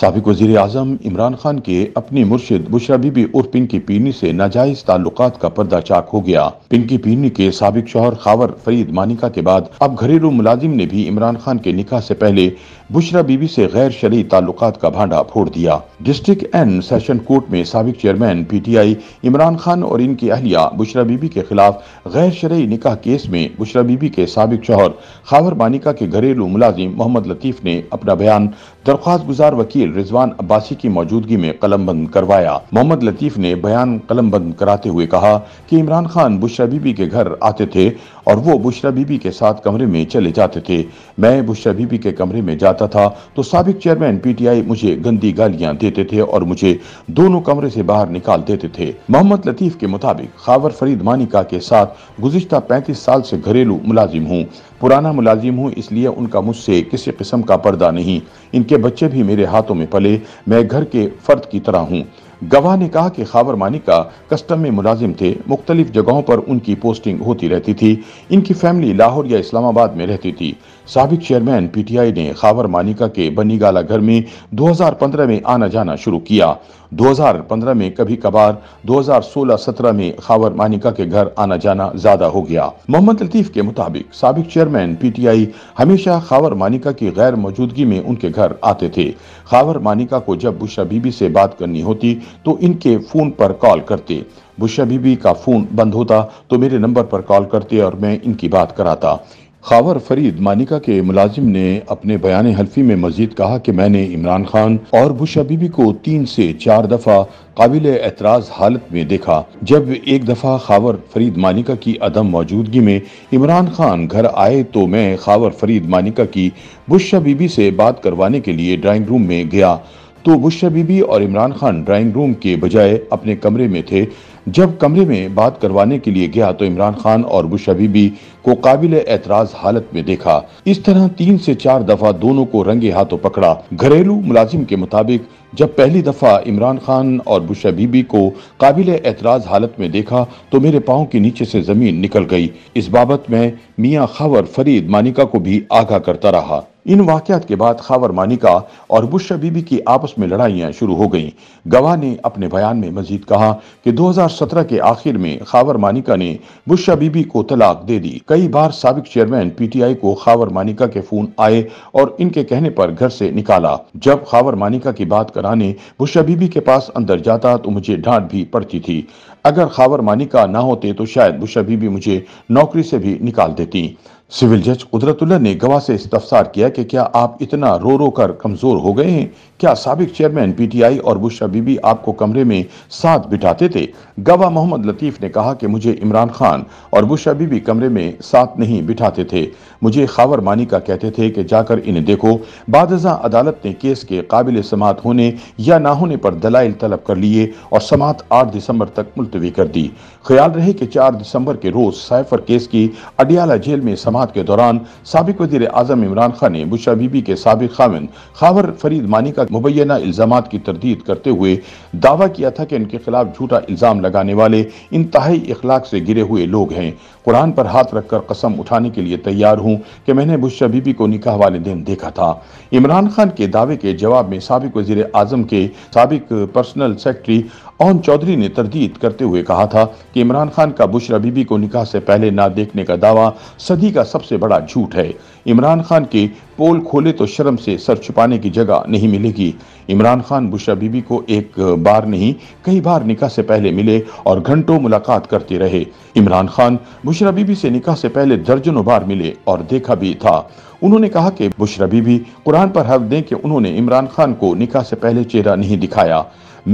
सबक वजीर अजम इमरान खान के अपनी मुर्शिद बुशरा बीबी और पिंकी पीनी से नाजायज ताल्लुक का पर्दा चाक हो गया पिंकी पीनी के सबक शोहर खावर फरीद मानिका के बाद अब घरेलू मुलाजिम ने भी इमरान खान के निकाह से पहले बुशरा बीबी से गैर शरी ताल्लुक का भांडा फोड़ दिया डिस्ट्रिक्ट एंड सेशन कोर्ट में सबक चेयरमैन पीटीआई इमरान खान और इनकी अहलिया बुशरा बीबी के खिलाफ गैर शरी निकाह केस में बुशरा बीबी के सबक शोहर खावर मानिका के घरेलू मुलाजिम मोहम्मद लतीफ ने अपना बयान दरख्वास्त गुजार वकील रिजवान अब्बासी की मौजूदगी में कलम बंद करवाया मोहम्मद लतीफ ने बयान कलम बंद कराते हुए कहा की इमरान खान बुशरा बीबी के घर आते थे और वो बुशरा बीबी के साथ कमरे में चले जाते थे मैं बुशरा बीबी के कमरे में जाते आता था तो सबक चेयरमैन पीटीआई मुझे गंदी गालियां देते थे और मुझे दोनों कमरे से बाहर निकाल देते थे मोहम्मद लतीफ के मुताबिक खावर फरीद मानिका के साथ गुजशत पैंतीस साल से घरेलू मुलाजिम हूँ पुराना मुलाजिम हूँ इसलिए उनका मुझसे किसी किस्म का पर्दा नहीं इनके बच्चे भी मेरे हाथों में पले मैं घर के फर्द की तरह हूँ गवाह ने कहा कि खावर मानिका का कस्टम में मुलाजिम थे मुख्तलिफ जगहों पर उनकी पोस्टिंग होती रहती थी इनकी फैमिली लाहौर या इस्लामाबाद में रहती थी सबक चेयरमैन पीटीआई ने खावर मानिका के बनीगाला घर में 2015 में आना जाना शुरू किया 2015 में कभी कभार 2016-17 में खावर मानिका के घर आना जाना ज्यादा हो गया मोहम्मद लतीफ के मुताबिक सबक चेयरमैन पीटीआई हमेशा खावर मानिका की गैर मौजूदगी में उनके घर आते थे खावर मानिका को जब बुशा बीबी से बात करनी होती तो इनके फ़ोन पर कॉल करते बुशा बीबी का फ़ोन बंद होता तो मेरे नंबर पर कॉल करते और मैं इनकी बात कराता खावर फरीद मानिका के मुलाजिम ने अपने बयान हल्फी में मजीद कहा कि मैंने इमरान खान और बुशा बीबी को तीन से चार दफ़ा काबिल एतराज़ हालत में देखा जब एक दफ़ा खावर फरीद मानिका की अदम मौजूदगी में इमरान खान घर आए तो मैं खावर फरीद मानिका की बुशा बीबी से बात करवाने के लिए ड्राइंग रूम में गया तो बुशा बीबी और इमरान खान ड्राइंग रूम के बजाय अपने कमरे में थे जब कमरे में बात करवाने के लिए गया तो इमरान खान और बुशा बीबी को काबिल एतराज हालत में देखा इस तरह तीन से चार दफा दोनों को रंगे हाथों पकड़ा घरेलू मुलाजिम के मुताबिक जब पहली दफा इमरान खान और बुशा बीबी को काबिल एतराज हालत में देखा तो मेरे पाओ के नीचे से जमीन निकल गई इस बाबत में मियाँ खबर फरीद मानिका को भी आगाह करता रहा इन वाकत के बाद खावर मानिका और बुशा बीबी की आपस में लड़ाइयाँ शुरू हो गईं गवाह ने अपने बयान में मजीद कहा कि 2017 के आखिर में खावर मानिका ने बुशा बीबी को तलाक दे दी कई बार सबक चेयरमैन पीटीआई को खावर मानिका के फोन आए और इनके कहने पर घर से निकाला जब खावर मानिका की बात कराने बुशा बीबी के पास अंदर जाता तो मुझे डांट भी पड़ती थी अगर खावर मानिका ना होते तो शायद बुश अभी भी मुझे नौकरी से भी निकाल देती सिविल जज कुदरतुल्ला ने गवाह से इस्तफसार किया कि क्या आप इतना रो रो कर कमजोर हो गए हैं क्या सबक चेयरमैन पीटीआई और बुशा बीबी आपको कमरे में साथ बिठाते थे गवाह मोहम्मद लतीफ ने कहा कि मुझे इमरान खान और बुशा बीबी कमरे में साथ नहीं बिठाते थे मुझे खावर मानिका कहते थे कि जाकर इन्हें देखो बादजा अदालत ने केस के काबिल समात होने या ना होने पर दलाइल तलब कर लिए और समात आठ दिसंबर तक मुलतवी मुलतवी कर दी ख्याल रहे कि 4 दिसंबर के रोज साइफर केस की अडियाला जेल में समात के दौरान सबक वजीर आजम इमरान खान ने बुशा बीबी के सबक खामिन खावर फरीद मानी का मुबैना इल्जाम की तरदीद करते हुए दावा किया था कि इनके खिलाफ झूठा इल्ज़ाम लगाने वाले इंतहाई इखलाक से गिरे हुए लोग हैं कुरान पर हाथ रखकर कसम उठाने के लिए तैयार हूँ कि मैंने बुशा बीबी को निकाह वाले दिन देखा था इमरान खान के दावे के जवाब में सबक वजीर आजम के सबक पर्सनल सेक्रेटरी ओम चौधरी ने तरदीद करते करते हुए कहा था कि इमरान खान का बुश बीबी को निकाह से पहले ना देखने का दावा सदी का सबसे बड़ा झूठ है इमरान खान के पोल खोले तो शर्म से सर छुपाने की जगह नहीं मिलेगी इमरान खान बुशा बीबी को एक बार नहीं कई बार निकाह से पहले मिले और घंटों मुलाकात करते रहे इमरान खान बुशरा बीबी से निकाह से पहले दर्जनों बार मिले और देखा भी था उन्होंने कहा कि बुशरा बीबी कुरान पर हफ दें कि उन्होंने इमरान खान को निकाह से पहले चेहरा नहीं दिखाया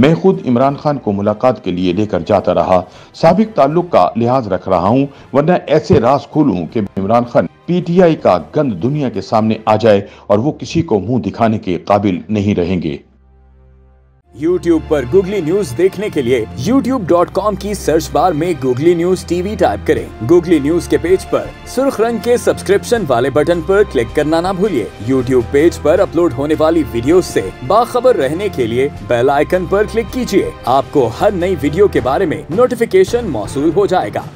मैं खुद इमरान खान को मुलाकात के लिए लेकर जाता रहा सबक ताल्लुक का लिहाज रख रहा हूँ वरना ऐसे रास खोलूँ कि इमरान खान पीटीआई का गंद दुनिया के सामने आ जाए और वो किसी को मुंह दिखाने के काबिल नहीं रहेंगे YouTube पर Google News देखने के लिए YouTube.com की सर्च बार में Google News TV टाइप करें। Google News के पेज पर सुर्ख रंग के सब्सक्रिप्शन वाले बटन पर क्लिक करना ना भूलिए YouTube पेज पर अपलोड होने वाली वीडियो से बाखबर रहने के लिए बेल आइकन पर क्लिक कीजिए आपको हर नई वीडियो के बारे में नोटिफिकेशन मौसू हो जाएगा